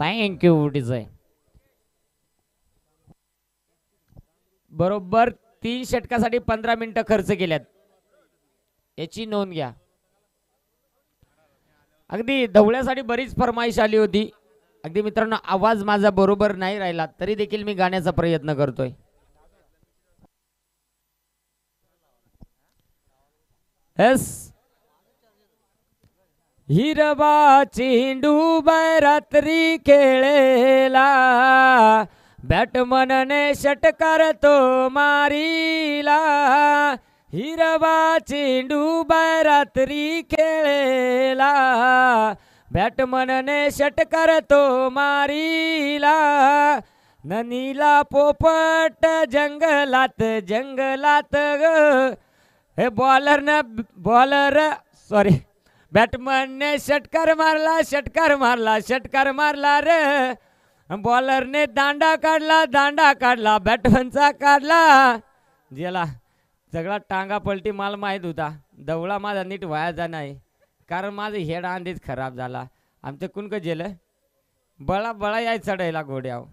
thank you डिझाय बरोबर तीन षटकासाठी पंधरा मिनिटं खर्च केल्यात याची नोंद घ्या अगदी धवळ्यासाठी बरीच फरमाईश आली होती अगदी मित्रांनो आवाज माझा बरोबर नाही राहिला तरी देखील मी गाण्याचा प्रयत्न करतोय एस हिरवा चेंडू रात्री खेळेला बॅटमनने षटकार तो मारीला हिरवा चेंडू रात्री खेळेला बॅटमनने षटकार तो मारीला ननीला पोपट जंगलात जंगलात हे बॉलर न बॉलर सॉरी बॅटमनने षटकार मारला षटकार मारला षटकार मारला रे बॉलरने दांडा काढला दांडा काढला बॅटमनचा काढला गेला सगळा टांगा पलटी माल माहीत होता दवळा माझा नीट व्हायचा नाही कारण माझं हेड आधीच खराब झाला आमचं कुणकं जेलं बळा बळा याय चढायला घोड्याव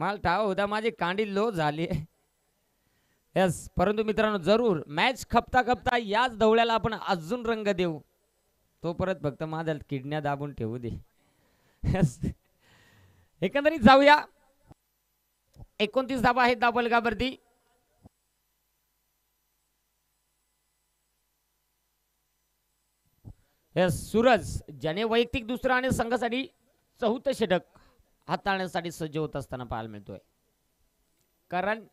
माल ठाव होता माझी कांडी लो झाली यस परंतु मित्रांनो जरूर मॅच खपता खपता याच दवळ्याला आपण अजून रंग देऊ तो परत फक्त माझ्या किडण्या दाबून ठेवू दे एकंदरीत जाऊया एकोणतीस धाबा आहेत दाबलगावरती सूरज ज्याने वैयक्तिक दुसरा आणि संघासाठी चौथं षटक हाताळण्यासाठी सज्ज होत असताना पाहायला मिळतोय कारण